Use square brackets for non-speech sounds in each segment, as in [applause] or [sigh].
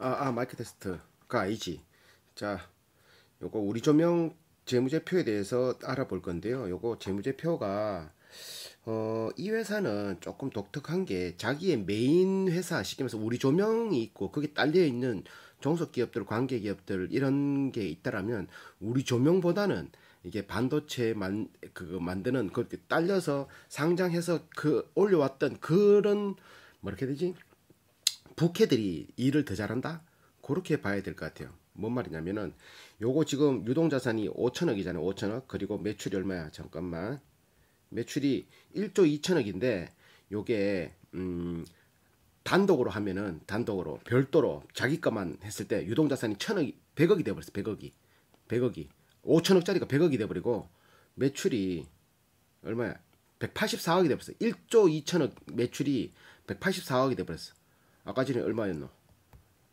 아, 아 마이크 테스트가 그 아니지. 자, 요거 우리 조명 재무제표에 대해서 알아볼 건데요. 요거 재무제표가 어, 이 회사는 조금 독특한 게 자기의 메인 회사 시키면서 우리 조명이 있고 그게 딸려 있는 종속 기업들, 관계 기업들 이런 게 있다라면 우리 조명보다는 이게 반도체 만, 그 만드는 그렇게 딸려서 상장해서 그 올려왔던 그런 뭐 이렇게 되지? 부캐들이 일을 더 잘한다? 그렇게 봐야 될 것 같아요. 뭔 말이냐면은 요거 지금 유동자산이 5천억이잖아요. 5천억 그리고 매출이 얼마야? 잠깐만 매출이 1조 2천억인데 요게 음 단독으로 하면은 단독으로 별도로 자기 것만 했을 때 유동자산이 천억이 100억이 돼버렸어. 100억이 100억이 5천억짜리가 100억이 돼버리고 매출이 얼마야? 184억이 돼버렸어. 1조 2천억 매출이 184억이 돼버렸어. 아까 전에 얼마였노?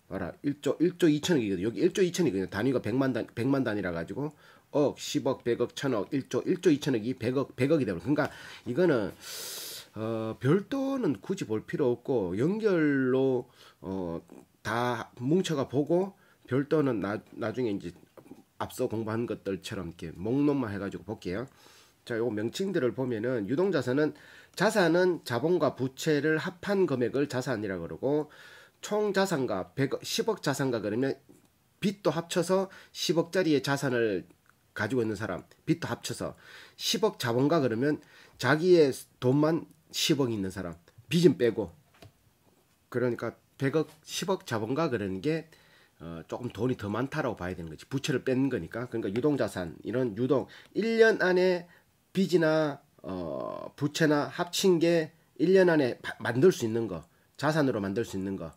봐라. 1조 1조 2천억이거든. 여기 1조 2천억이거든. 단위가 100만 단 100만 단위라 가지고 억, 10억, 100억, 1000억, 1조 1조 2천억이 100억 100억이 되고. 그러니까 이거는 어, 별도는 굳이 볼 필요 없고 연결로 어, 다 뭉쳐가 보고 별도는 나, 나중에 이제 앞서 공부한 것들처럼 이렇게 목록만 해가지고 볼게요. 자, 요 명칭들을 보면은 유동 자산은 자산은 자본과 부채를 합한 금액을 자산이라 고 그러고 총 자산과 100억, 10억 자산과 그러면 빚도 합쳐서 10억짜리의 자산을 가지고 있는 사람, 빚도 합쳐서 10억 자본가 그러면 자기의 돈만 10억 있는 사람, 빚은 빼고 그러니까 100억, 10억 자본가 그러는 게 어, 조금 돈이 더 많다라고 봐야 되는 거지. 부채를 뺀 거니까. 그러니까 유동자산, 이런 유동, 1년 안에 빚이나 어, 부채나 합친 게 1년 안에 만들 수 있는 거, 자산으로 만들 수 있는 거,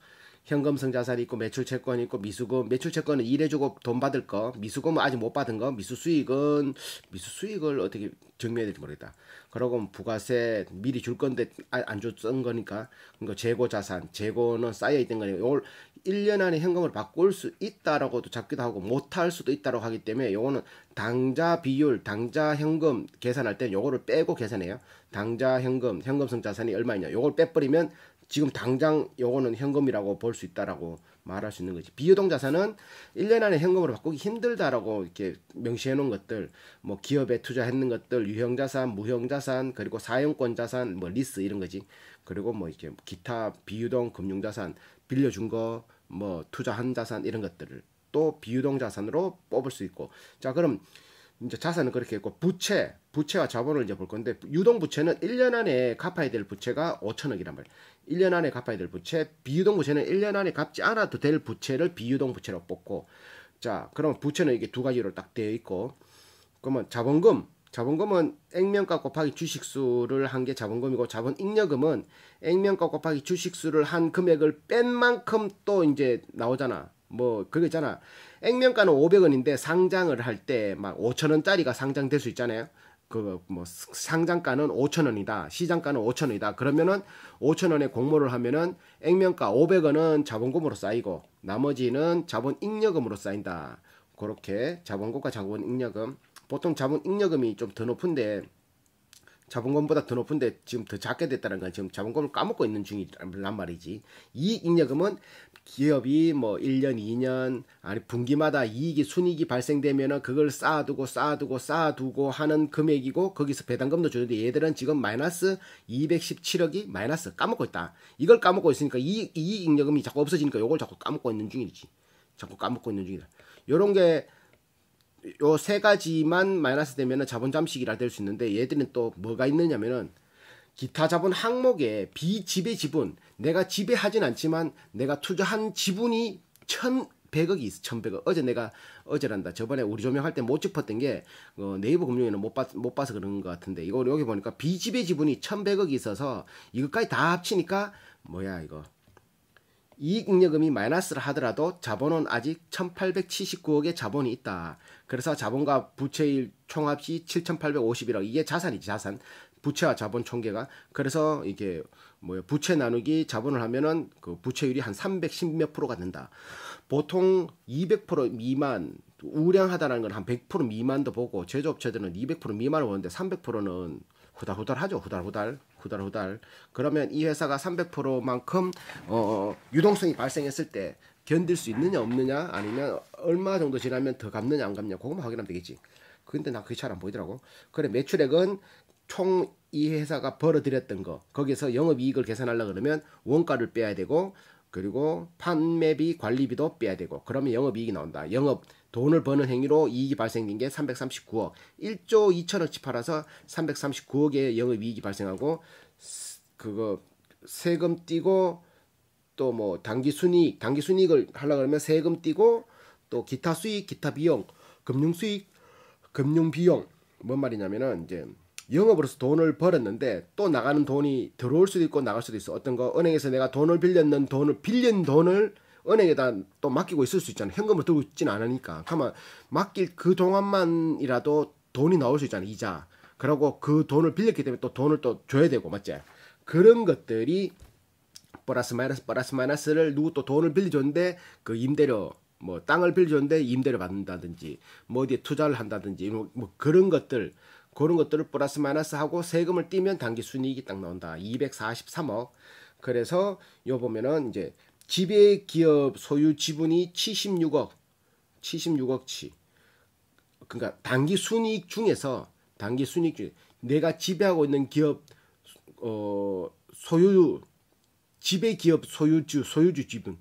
현금성 자산이 있고 매출 채권이 있고 미수금 매출 채권은 일해주고 돈 받을 거 미수금은 뭐 아직 못 받은 거 미수 수익은 미수 수익을 어떻게 증명해야 될지 모르겠다 그러고 부가세 미리 줄 건데 아, 안 줬던 거니까 그러니까 재고 자산 재고는 쌓여 있던 거니까 요걸 1년 안에 현금을 바꿀 수 있다라고도 잡기도 하고 못 할 수도 있다고 하기 때문에 요거는 당자 비율 당자 현금 계산할 때 요거를 빼고 계산해요 당자 현금 현금성 자산이 얼마냐 있 요걸 빼버리면 지금 당장 요거는 현금이라고 볼 수 있다라고 말할 수 있는 거지. 비유동 자산은 1년 안에 현금으로 바꾸기 힘들다라고 이렇게 명시해 놓은 것들, 뭐 기업에 투자했는 것들, 유형 자산, 무형 자산, 그리고 사용권 자산, 뭐 리스 이런 거지. 그리고 뭐 이렇게 기타 비유동 금융 자산, 빌려준 거, 뭐 투자한 자산 이런 것들을 또 비유동 자산으로 뽑을 수 있고. 자, 그럼 이제 자산은 그렇게 있고 부채, 부채와 자본을 이제 볼 건데 유동 부채는 1년 안에 갚아야 될 부채가 5천억이란 말이에요. 1년 안에 갚아야 될 부채, 비유동 부채는 1년 안에 갚지 않아도 될 부채를 비유동 부채로 뽑고 자, 그럼 부채는 이게 두 가지로 딱 되어 있고 그러면 자본금, 자본금은 액면가 곱하기 주식수를 한 게 자본금이고 자본 잉여금은 액면가 곱하기 주식수를 한 금액을 뺀 만큼 또 이제 나오잖아. 뭐 그거 있잖아. 액면가는 500원인데 상장을 할 때막 5천원짜리가 상장될 수 있잖아요. 그뭐 상장가는 5천원이다. 시장가는 5천원이다. 그러면은 5천원에 공모를 하면은 액면가 500원은 자본금으로 쌓이고 나머지는 자본 잉여금으로 쌓인다. 그렇게 자본금과 자본 잉여금 보통 자본 잉여금이 좀 더 높은데 자본금보다 더 높은데 지금 더 작게 됐다는 건 지금 자본금을 까먹고 있는 중이란 말이지. 이익잉여금은 기업이 뭐 1년, 2년 아니 분기마다 이익이 순익이 발생되면은 그걸 쌓아두고 쌓아두고 쌓아두고 하는 금액이고 거기서 배당금도 주는데 얘들은 지금 마이너스 217억이 마이너스 까먹고 있다. 이걸 까먹고 있으니까 이 이익잉여금이 자꾸 없어지니까 요걸 자꾸 까먹고 있는 중이지. 자꾸 까먹고 있는 중이다. 요런 게 요 세 가지만 마이너스 되면은 자본 잠식이라 될 수 있는데 얘들은 또 뭐가 있느냐면은 기타 자본 항목에 비지배 지분 내가 지배하진 않지만 내가 투자한 지분이 천 백억이 있어, 천백억. 어제 내가, 어제란다. 저번에 우리 조명할 때 못 짚었던 게, 어, 네이버 금융에는 못, 봤, 못 봐서 그런 것 같은데, 이거 여기 보니까 비지배 지분이 천백억이 있어서, 이것까지 다 합치니까, 뭐야, 이거. 이익잉여금이 마이너스를 하더라도 자본은 아직 천팔백칠십구억의 자본이 있다. 그래서 자본과 부채일 총합시 칠천팔백오십일억 이게 자산이지, 자산. 부채와 자본 총계가. 그래서 이게 뭐 부채 나누기 자본을 하면은 그 부채율이 한 310몇 프로가 된다. 보통 200% 미만 우량하다는 건 한 100% 미만도 보고 제조업체들은 200% 미만을 보는데 300%는 후달후달하죠. 후달후달, 후달후달. 그러면 이 회사가 300%만큼 어 유동성이 발생했을 때 견딜 수 있느냐 없느냐 아니면 얼마 정도 지나면 더 갚느냐 안 갚느냐 그것만 확인하면 되겠지. 근데 나 그게 잘 안 보이더라고. 그래 매출액은 총이 회사가 벌어들였던 거 거기서 영업이익을 계산하려 고 그러면 원가를 빼야 되고 그리고 판매비 관리비도 빼야 되고 그러면 영업이익이 나온다. 영업 돈을 버는 행위로 이익이 발생된 게 339억 1조 2천억치 팔아서 339억의 영업이익이 발생하고 그거 세금 띄고 또 뭐 단기 순이익 단기 순이익을 하려 고 그러면 세금 띄고 또 기타 수익 기타 비용 금융 수익 금융 비용 뭔 말이냐면은 이제 영업으로서 돈을 벌었는데 또 나가는 돈이 들어올 수도 있고 나갈 수도 있어. 어떤 거 은행에서 내가 돈을 빌렸는 돈을 빌린 돈을 은행에다 또 맡기고 있을 수 있잖아. 현금을 들고 있지는 않으니까. 가만 맡길 그 동안만이라도 돈이 나올 수 있잖아. 이자. 그리고 그 돈을 빌렸기 때문에 또 돈을 또 줘야 되고 맞지? 그런 것들이 플러스 마이너스 플러스 마이너스를 누구 또 돈을 빌려줬는데 그 임대료 뭐 땅을 빌려줬는데 임대료 받는다든지 뭐 어디에 투자를 한다든지 뭐, 뭐 그런 것들 그런 것들을 플러스 마이너스 하고 세금을 떼면 단기 순이익이 딱 나온다. 243억. 그래서 요 보면은 이제 지배 기업 소유 지분이 76억. 76억치. 그러니까 단기 순이익 중에서 단기 순이익 중에 내가 지배하고 있는 기업 어 소유 지배 기업 소유주 소유주 지분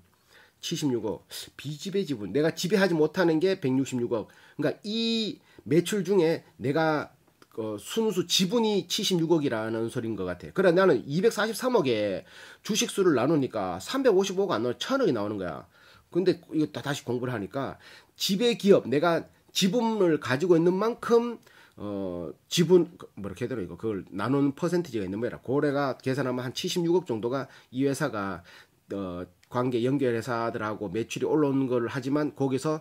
76억 비지배 지분 내가 지배하지 못하는 게 166억 그러니까 이 매출 중에 내가 어, 순수 지분이 76억이라는 소리인 것 같아. 그래 나는 243억에 주식수를 나누니까 355억 안 나와 1000억이 나오는 거야. 근데 이거 다 다시 공부를 하니까 지배 기업 내가 지분을 가지고 있는 만큼 어 지분 그 뭐 이렇게 되더 이거 그걸 나누는 퍼센티지가 있는 거라 고래가 계산하면 한 76억 정도가 이 회사가 어 관계 연결 회사들하고 매출이 올라오는 걸 하지만 거기서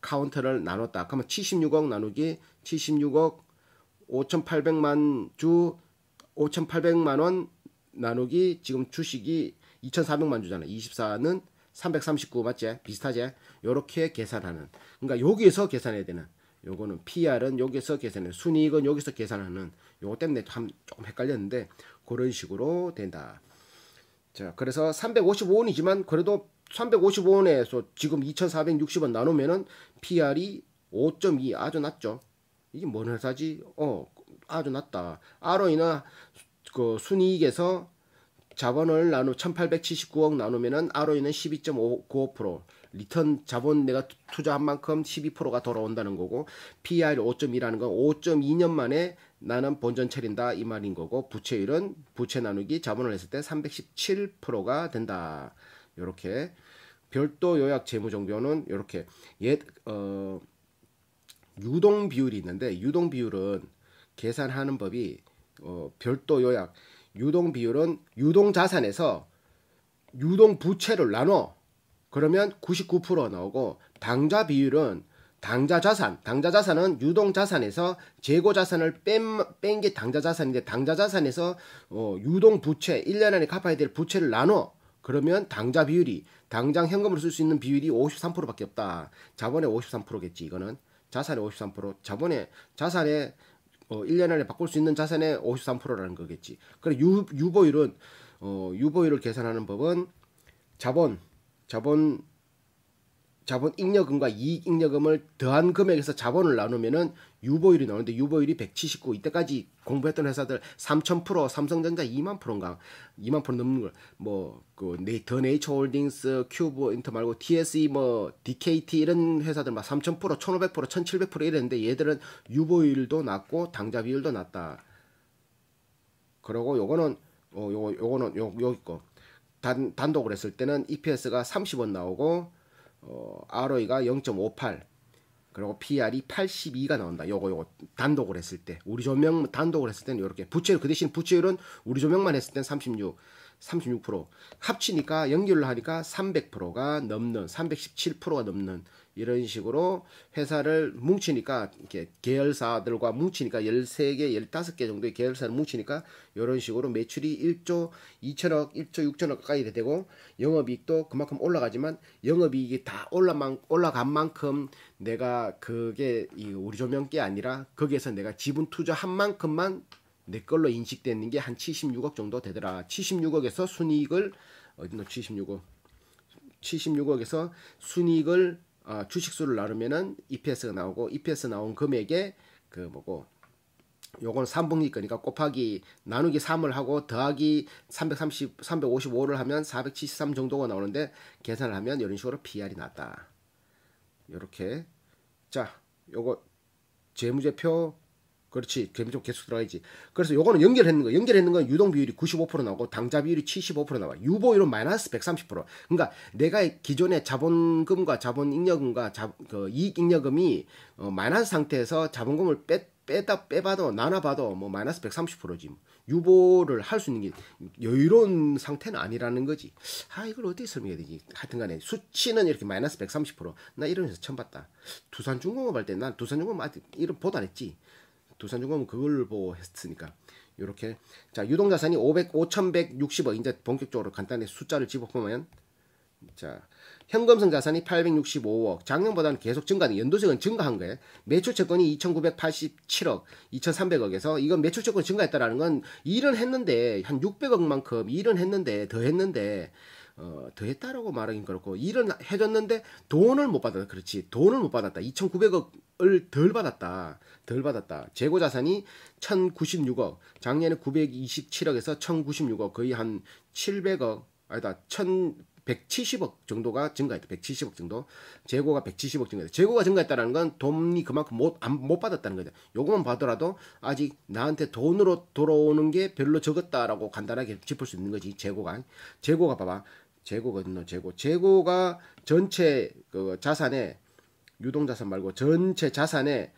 카운터를 나눴다. 그러면 76억 나누기 76억 5,800만 주 5,800만 원 나누기 지금 주식이 2,400만 주잖아. 24는 339 맞지? 비슷하지? 요렇게 계산하는. 그러니까 여기에서 계산해야 되는. 요거는 PR은 여기서 계산해. 순이익은 여기서 계산하는. 요거 때문에 참 조금 헷갈렸는데 그런 식으로 된다. 자, 그래서 355원이지만 그래도 355원에서 지금 2,460원 나누면은 PR이 5.2 아주 낮죠. 이게 뭔 회사지? 어, 아주 낮다. 아로이나그 순이익에서 자본을 나누 1879억 나누면은 아로이는 12.95% 리턴 자본 내가 투자한 만큼 12%가 돌아온다는 거고 PER 5.2라는 건 5.2년 만에 나는 본전 차린다 이 말인 거고 부채율은 부채 나누기 자본을 했을 때 317%가 된다. 이렇게 별도 요약 재무 정보는 이렇게 옛어 유동 비율이 있는데 유동 비율은 계산하는 법이 어, 별도 요약 유동 비율은 유동 자산에서 유동 부채를 나눠 그러면 99% 나오고 당좌 비율은 당좌 자산 당좌 자산은 유동 자산에서 재고 자산을 뺀게 당좌 자산인데 당좌 자산에서 어, 유동 부채 1년 안에 갚아야 될 부채를 나눠 그러면 당좌 비율이 당장 현금으로 쓸 수 있는 비율이 53%밖에 없다 자본의 53%겠지 이거는 자산의 53% 자본의 자산의 어, 1년 안에 바꿀 수 있는 자산의 53%라는 거겠지. 그래 유, 유보율은 어, 유보율을 계산하는 법은 자본 자본 자본 잉여금과 이익 잉여금을 더한 금액에서 자본을 나누면은 유보율이 나오는데 유보율이 179 이때까지 공부했던 회사들 3000% 삼성전자 2만 프로인가 2만 프로 넘는 걸 뭐그더 네, 네이처 홀딩스 큐브 인터 말고 TSE 뭐 DKT 이런 회사들 막3000% 1500% 1700% 이랬는데 얘들은 유보율도 낮고 당좌 비율도 낮다. 그러고 요거는 어 요거 요거는 요 여기 거 단, 단독을 했을 때는 EPS가 30원 나오고 어, ROE가 0.58 그리고 PR이 82가 나온다. 요거 요거 단독을 했을 때 우리 조명 단독을 했을 때는 이렇게 부채율 그 대신 부채율은 우리 조명만 했을 땐 36, 36% 합치니까 연결을 하니까 300%가 넘는 317%가 넘는 이런 식으로 회사를 뭉치니까 이렇게 계열사들과 뭉치니까 13개, 15개 정도의 계열사를 뭉치니까 이런 식으로 매출이 1조 2천억, 1조 6천억 가까이 되고 영업이익도 그만큼 올라가지만 영업이익이 다 올라만, 올라간 만큼 내가 그게 이 우리 조명 게 아니라 거기에서 내가 지분 투자한 만큼만 내 걸로 인식되는 게한 76억 정도 되더라. 76억에서 순이익을 어디노 76억 76억에서 순이익을 어, 주식수를 나누면은 EPS가 나오고 EPS 나온 금액에 그 뭐고 요건 3분기 거니까 곱하기 나누기 3을 하고 더하기 330 355를 하면 473 정도가 나오는데 계산을 하면 이런 식으로 PR이 났다. 요렇게 자, 요거 재무제표 그렇지. 점점 계속 들어가야지. 그래서 요거는 연결했는 거. 연결했는 건 유동 비율이 95% 나오고 당좌 비율이 75% 나와. 유보율은 마이너스 130%. 그러니까 내가 기존의 자본금과 자본 잉여금과 자, 그 이익 잉여금이 어, 마이너스 상태에서 자본금을 빼 빼다 빼봐도 나눠봐도 뭐 마이너스 130%지 뭐. 유보를 할 수 있는 게 여유로운 상태는 아니라는 거지. 아 이걸 어떻게 설명해야 되지? 하여튼간에 수치는 이렇게 마이너스 130%. 나 이러면서 처음 봤다. 두산중공업 할 때 난 두산중공업 아직 이런 보도 안 했지. 두산중공은 그걸 보고 했으니까 이렇게 자 유동자산이 500, 5,160억 이제 본격적으로 간단히 숫자를 집어보면 자 현금성 자산이 865억 작년보다는 계속 증가하는 연도세은 증가한 거예요 매출 채권이 2,987억 2,300억에서 이건 매출 채권 증가했다라는 건 일은 했는데 한 600억만큼 일은 했는데 더 했는데 어, 더했다라고 말하긴 그렇고 일을 해줬는데 돈을 못 받았다. 그렇지. 돈을 못 받았다. 2,900억을 덜 받았다. 덜 받았다. 재고 자산이 1,096억. 작년에 927억에서 1,096억 거의 한 700억 아니다. 1,170억 정도가 증가했다. 170억 정도. 재고가 170억 증가했다. 재고가 증가했다라는 건 돈이 그만큼 못, 안, 못 받았다는 거죠. 요것만 봐더라도 아직 나한테 돈으로 돌아오는 게 별로 적었다라고 간단하게 짚을 수 있는 거지. 재고가. 재고가 봐봐. 재고거든요. 재고. 재고가 전체 그 자산에 유동 자산 말고 전체 자산에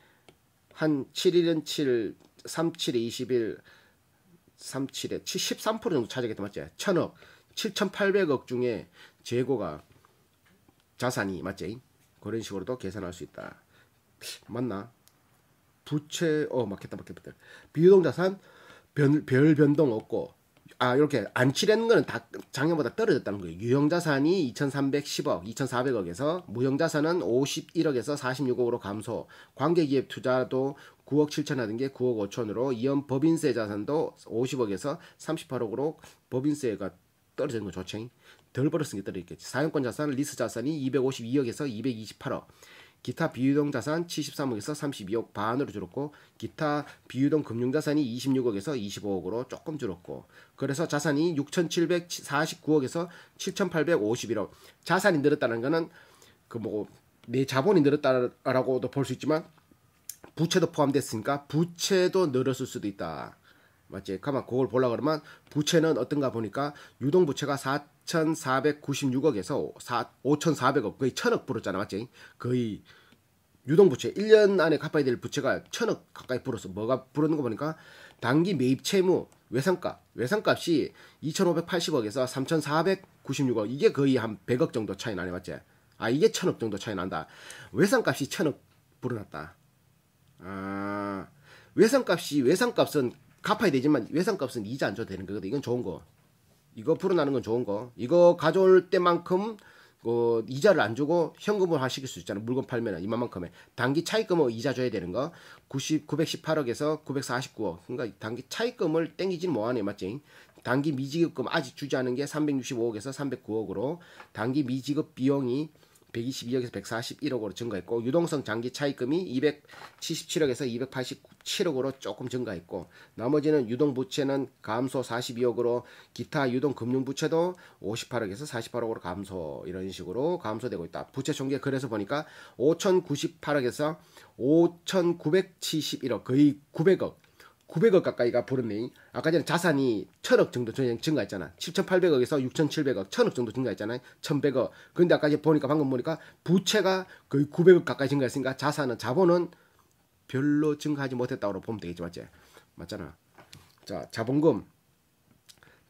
한 7일은 7, 37에 2일 37에 73% 정도 차지하겠다 맞지? 천억, 7,800억 중에 재고가 자산이 맞지? 그런 식으로도 계산할 수 있다. 맞나? 부채 어막겠다막겠다 비유동 자산 별, 별 변동 없고 아 이렇게 안치라는 거는 다 작년보다 떨어졌다는 거예요. 유형 자산이 2,310억, 2,400억에서 무형 자산은 51억에서 46억으로 감소. 관계기업 투자도 9억 7천하던 게 9억 5천으로 이연 법인세 자산도 50억에서 38억으로 법인세가 떨어지는 거 좋죠. 덜 벌었으니까 떨어졌겠지. 사용권 자산, 리스 자산이 252억에서 228억. 기타 비유동 자산 73억에서 32억 반으로 줄었고 기타 비유동 금융 자산이 26억에서 25억으로 조금 줄었고 그래서 자산이 6,749억에서 7,851억 자산이 늘었다는 거는 그 뭐고 내 자본이 늘었다라고도 볼 수 있지만 부채도 포함됐으니까 부채도 늘었을 수도 있다. 맞지? 가만 그걸 보려 그러면 부채는 어떤가 보니까 유동 부채가 4 6,496억에서 5,400억 거의 1 0 0 0억 불었잖아 맞지? 거의 유동부채 1년 안에 갚아야 될 부채가 1 0 0 0억 가까이 불어서 뭐가 불었는 거 보니까 단기 매입 채무 외상값 외상값이 2,580억에서 3,496억 이게 거의 한 100억 정도 차이 나네 맞지? 아 이게 1 0 0 0억 정도 차이 난다 외상값이 1 0 0 0억 불어났다 아 외상값이 외상값은 갚아야 되지만 외상값은 이자 안 줘도 되는 거거든 이건 좋은 거 이거 풀어나는건 좋은 거. 이거 가져올 때만큼 그 이자를 안 주고 현금을 하시킬 수 있잖아요. 물건 팔면 이만큼의 단기 차익금을 이자 줘야 되는 거 90, 918억에서 949억. 그러니까 단기 차익금을 땡기진 뭐하네 맞지? 단기 미지급금 아직 주지 않은 게 365억에서 309억으로 단기 미지급 비용이 122억에서 141억으로 증가했고 유동성 장기 차입금이 277억에서 287억으로 조금 증가했고 나머지는 유동 부채는 감소 42억으로 기타 유동 금융 부채도 58억에서 48억으로 감소 이런 식으로 감소되고 있다. 부채 총계 그래서 보니까 5098억에서 5971억 거의 900억 900억 가까이가 부었네 아까 전에 자산이 1000억 정도 증가했잖아. 7,800억에서 6,700억, 1000억 정도 증가했잖아. 1,100억. 그런데 아까 보니까 방금 보니까 부채가 거의 900억 가까이 증가했으니까 자산은 자본은 별로 증가하지 못했다고 보면 되겠지 맞지? 맞잖아. 자, 자본금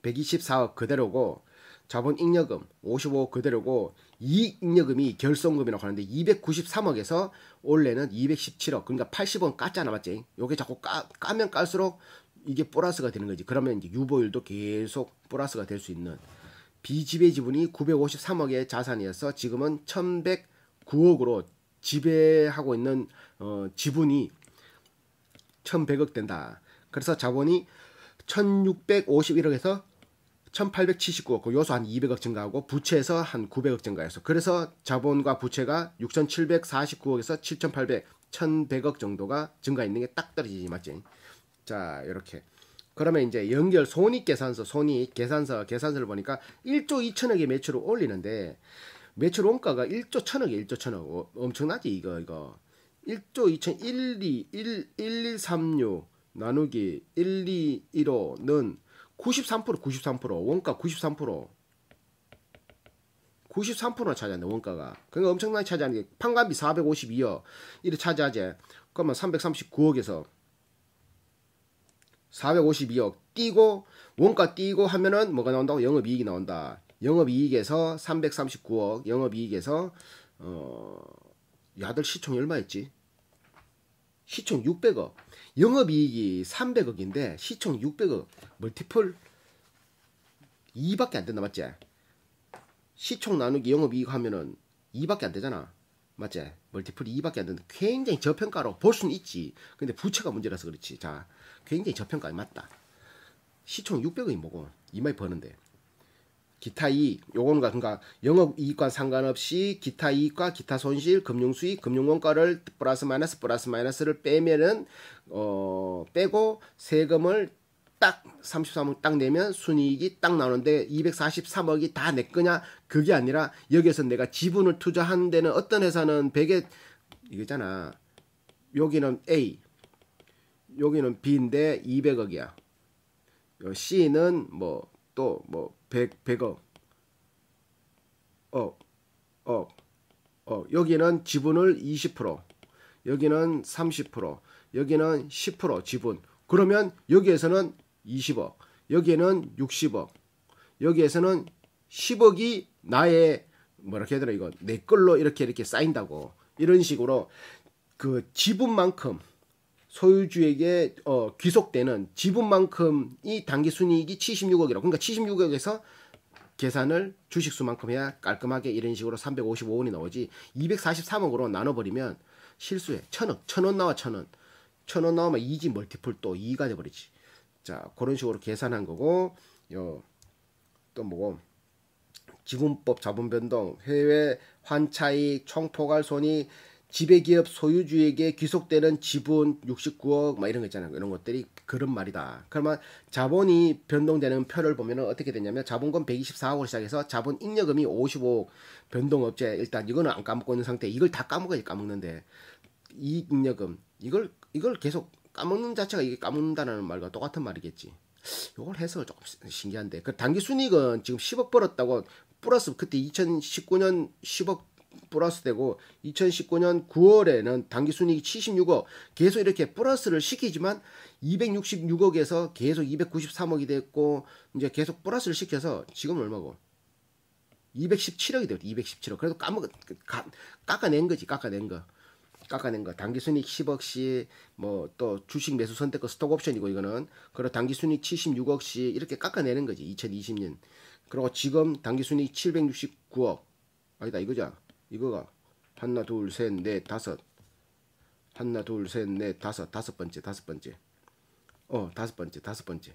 124억 그대로고 자본 잉여금 55억 그대로고 이익여금이 결손금이라고 하는데 293억에서 원래는 217억 그러니까 8 0억 깠잖아 맞지? 요게 자꾸 까, 까면 깔수록 이게 보라스가 되는 거지 그러면 이제 유보율도 계속 보라스가될 수 있는 비지배 지분이 953억의 자산이어서 지금은 1109억으로 지배하고 있는 어, 지분이 1100억 된다 그래서 자본이 1651억에서 1879억, 그 요소 한 200억 증가하고 부채에서 한 900억 증가해서 그래서 자본과 부채가 6,749억에서 7,800, 1,100억 정도가 증가있는 게 딱 떨어지지 맞지? 자, 이렇게. 그러면 이제 연결 손익 계산서, 손익 계산서, 계산서를 보니까 1조 2천억의 매출을 올리는데 매출 원가가 1조 1천억이에 1조 1천억. 어, 엄청나지 이거 이거. 1조 2천 1, 2, 1, 1, 3, 6 나누기 1, 2, 1 5는 93% 93% 원가 93% 93%나 차지한다 원가가 그러니까 엄청나게 차지하는 게 판관비 452억 이래 차지하지 그러면 339억에서 452억 뛰고 원가 뛰고 하면은 뭐가 나온다고 영업이익이 나온다 영업이익에서 339억 영업이익에서 어 야들 시총 이 얼마 였지 시총 600억 영업이익이 300억인데 시총 600억 멀티플 2밖에 안 된다 맞지? 시총 나누기 영업이익 하면은 2밖에 안 되잖아 맞지? 멀티플 2밖에 안 된다 굉장히 저평가로 볼 수는 있지 근데 부채가 문제라서 그렇지 자 굉장히 저평가에 맞다 시총 600억이 뭐고 이마에 버는데 기타 이익 요거는 그러니까 영업 이익과 상관없이 기타 이익과 기타 손실 금융 수익 금융 원가를 플러스 마이너스 플러스 마이너스를 빼면은 어 빼고 세금을 딱 33억 딱 내면 순이익이 딱 나오는데 243억이 다 내 거냐 그게 아니라 여기에서 내가 지분을 투자한 데는 어떤 회사는 100에 이거잖아 여기는 A 여기는 B인데 200억이야 C는 뭐 또뭐 100, 100억, 억, 억, 억. 여기는 지분을 20%, 여기는 30%, 여기는 10% 지분. 그러면 여기에서는 20억, 여기에는 60억, 여기에서는 10억이 나의 뭐라고 해야 되나 이거 내 걸로 이렇게 이렇게 쌓인다고 이런 식으로 그 지분만큼 소유주에게 어, 귀속되는 지분만큼이 단기 순이익이 76억이라고. 그러니까 76억에서 계산을 주식수만큼 해야 깔끔하게 이런 식으로 355원이 나오지 243억으로 나눠버리면 실수해. 천억, 천원 나와 천원. 천원 나오면 2지 멀티플 또이가 돼버리지. 자, 그런 식으로 계산한 거고, 요, 또 뭐고, 지분법 자본변동, 해외 환차익, 총포괄손익, 지배기업 소유주에게 귀속되는 지분 69억 막 이런 거 있잖아요. 이런 것들이 그런 말이다. 그러면 자본이 변동되는 표를 보면 어떻게 되냐면 자본금 124억을 시작해서 자본 잉여금이 55억 변동업체 일단 이거는 안 까먹고 있는 상태 이걸 다 까먹어야 지 까먹는데 이익 잉여금 이걸 이걸 계속 까먹는 자체가 이게 까먹는다는 말과 똑같은 말이겠지. 이걸 해서을 조금 신기한데 그 단기 순익은 지금 10억 벌었다고 플러스 그때 2019년 10억 플러스되고 2019년 9월에는 단기 순이익이 76억 계속 이렇게 플러스를 시키지만 266억에서 계속 293억이 됐고 이제 계속 플러스를 시켜서 지금 얼마고 217억이 되요 217억 그래도 까먹 까, 그, 깎아낸 거지 깎아낸 거 깎아낸 거 단기 순이익 10억씩 뭐 또 주식 매수 선택권 스톡 옵션이고 이거는 그리고 단기 순이익 76억씩 이렇게 깎아내는 거지 2020년 그리고 지금 단기 순이익 769억 아니다 이거죠 이거가 하나 둘셋넷 다섯 하나 둘셋넷 다섯 다섯 번째 다섯 번째 어 다섯 번째 다섯 번째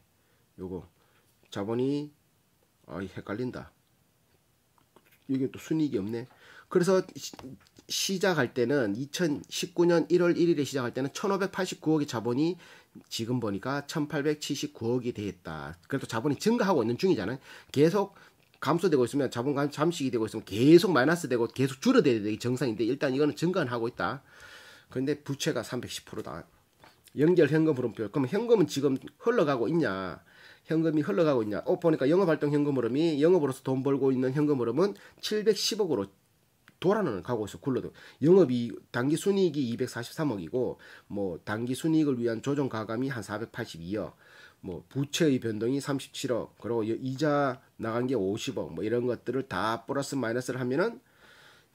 요거 자본이 아 헷갈린다 이게 또 순이익이 없네 그래서 시, 시작할 때는 2019년 1월 1일에 시작할 때는 1589억의 자본이 지금 보니까 1879억이 되었다. 그래도 자본이 증가하고 있는 중이잖아요. 계속 감소되고 있으면 자본 잠식이 되고 있으면 계속 마이너스 되고 계속 줄어들어야 되기 정상인데 일단 이거는 증가 하고 있다. 그런데 부채가 310%다. 연결 현금 흐름표. 그럼 현금은 지금 흘러가고 있냐? 현금이 흘러가고 있냐? 어 보니까 영업활동 현금 흐름이 영업으로서 돈 벌고 있는 현금 흐름은 710억으로 돌아는 가고 있어 굴러도 영업이 단기 순이익이 243억이고 뭐 단기 순이익을 위한 조정 과감이 한 482억 뭐 부채의 변동이 37억, 그리고 이자 나간 게 50억, 뭐 이런 것들을 다 플러스 마이너스를 하면은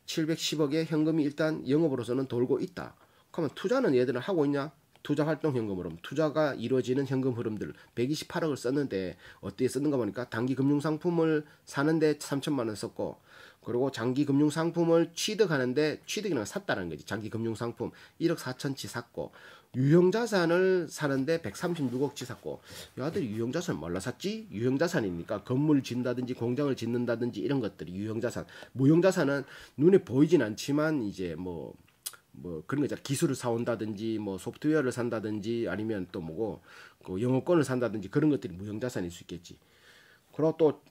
710억의 현금이 일단 영업으로서는 돌고 있다. 그러면 투자는 얘들은 하고 있냐? 투자 활동 현금 흐름, 투자가 이루어지는 현금 흐름들 128억을 썼는데 어떻게 썼는가 보니까 단기 금융 상품을 사는데 3천만 원 썼고 그리고 장기 금융 상품을 취득하는데 취득이나 샀다는 거지. 장기 금융 상품 1억 4천치 샀고 유형자산을 사는데 136억치 샀고 야들 유형자산 뭘로 샀지? 유형자산이니까 건물 짓는다든지 공장을 짓는다든지 이런 것들이 유형자산 무형자산은 눈에 보이진 않지만 이제 뭐뭐 뭐 그런 거있잖 아 기술을 사온다든지 뭐 소프트웨어를 산다든지 아니면 또 뭐고 그 영어권을 산다든지 그런 것들이 무형자산일 수 있겠지 그리고 또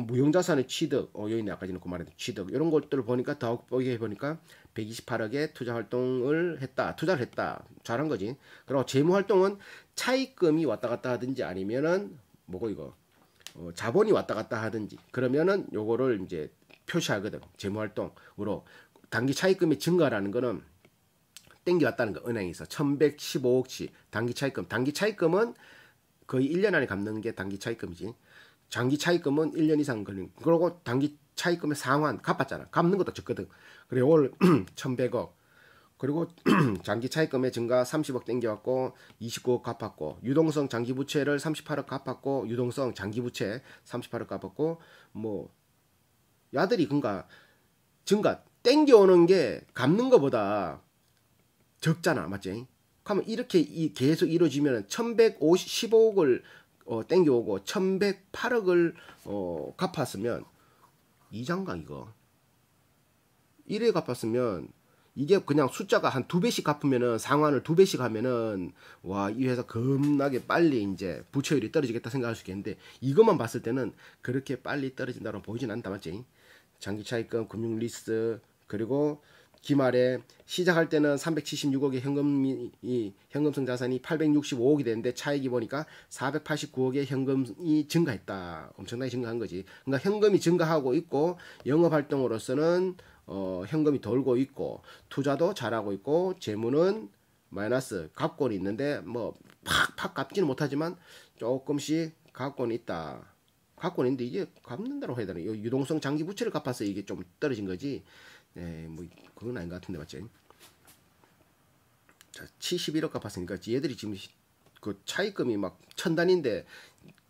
무용자산의 어, 뭐 취득, 어, 여인이 아까 전에 그 말했던 취득 이런 것들을 보니까 더욱 보게 보니까 128억의 투자 활동을 했다, 투자를 했다, 잘한 거지. 그리고 재무 활동은 차입금이 왔다 갔다 하든지 아니면은 뭐고 이거 어, 자본이 왔다 갔다 하든지 그러면은 요거를 이제 표시하거든 재무 활동으로 단기 차입금의 증가라는 거는 땡겨왔다는 거 은행에서 1115억씩 단기 차입금 단기 차입금은 거의 1년 안에 갚는 게 단기 차입금이지 장기 차입금은 1년 이상 걸린 그러고 단기 차입금의 상환 갚았잖아 갚는 것도 적거든 그래 올 1100억 [clears throat] 그리고 [clears throat] 장기 차입금의 증가 30억 땡겨왔고 29억 갚았고 유동성 장기 부채를 38억 갚았고 유동성 장기 부채 38억 갚았고 뭐 야들이 그니까 증가 땡겨오는 게 갚는 것보다 적잖아 맞지? 그러면 이렇게 이 계속 이루어지면 1115억을 어, 땡겨오고 1108억을 어, 갚았으면 이장가 이거 1회 갚았으면 이게 그냥 숫자가 한 두 배씩 갚으면은 상환을 두 배씩 하면은 와 이 회사 겁나게 빨리 이제 부채율이 떨어지겠다 생각할 수 있겠는데 이것만 봤을 때는 그렇게 빨리 떨어진다고 보이진 않다 맞지 장기 차익금 금융 리스 그리고 기말에 시작할 때는 376억의 현금이 현금성 자산이 865억이 되는데 차액이 보니까 489억의 현금이 증가했다. 엄청나게 증가한 거지. 그러니까 현금이 증가하고 있고 영업 활동으로서는 어, 현금이 돌고 있고 투자도 잘하고 있고 재무는 마이너스 갑권이 있는데 뭐 팍팍 갚지는 못하지만 조금씩 갑권이 있다. 갖권 있는데 이게 갚는다고 해야 되나? 유동성 장기 부채를 갚아서 이게 좀 떨어진 거지. 예, 뭐 그건 아닌 것 같은데 맞지? 자, 71억 갚았으니까 얘들이 지금 그 차입금이 막 천단인데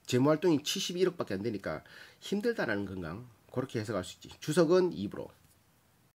재무활동이 71억밖에 안 되니까 힘들다라는 건강 그렇게 해석할 수 있지. 주석은 2%.